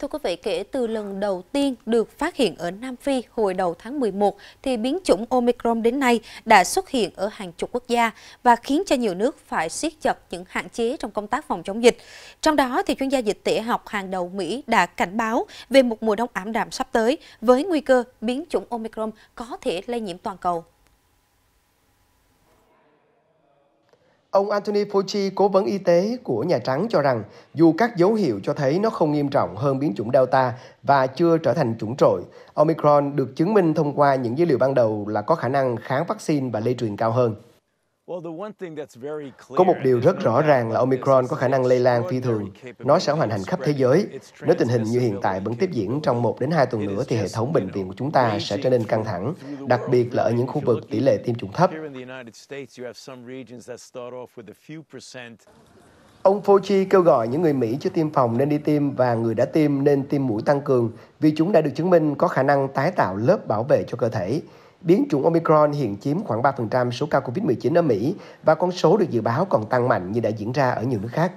Thưa quý vị, kể từ lần đầu tiên được phát hiện ở Nam Phi hồi đầu tháng 11, thì biến chủng Omicron đến nay đã xuất hiện ở hàng chục quốc gia và khiến cho nhiều nước phải siết chặt những hạn chế trong công tác phòng chống dịch. Trong đó, thì chuyên gia dịch tễ học hàng đầu Mỹ đã cảnh báo về một mùa đông ảm đạm sắp tới với nguy cơ biến chủng Omicron có thể lây nhiễm toàn cầu. Ông Anthony Fauci, cố vấn y tế của Nhà Trắng cho rằng dù các dấu hiệu cho thấy nó không nghiêm trọng hơn biến chủng Delta và chưa trở thành chủng trội, Omicron được chứng minh thông qua những dữ liệu ban đầu là có khả năng kháng vaccine và lây truyền cao hơn. Có một điều rất rõ ràng là Omicron có khả năng lây lan phi thường. Nó sẽ hoành hành khắp thế giới. Nếu tình hình như hiện tại vẫn tiếp diễn trong 1 đến 2 tuần nữa thì hệ thống bệnh viện của chúng ta sẽ trở nên căng thẳng, đặc biệt là ở những khu vực tỷ lệ tiêm chủng thấp. Ông Fauci kêu gọi những người Mỹ chưa tiêm phòng nên đi tiêm và người đã tiêm nên tiêm mũi tăng cường vì chúng đã được chứng minh có khả năng tái tạo lớp bảo vệ cho cơ thể. Biến chủng Omicron hiện chiếm khoảng 3% số ca COVID-19 ở Mỹ và con số được dự báo còn tăng mạnh như đã diễn ra ở nhiều nước khác.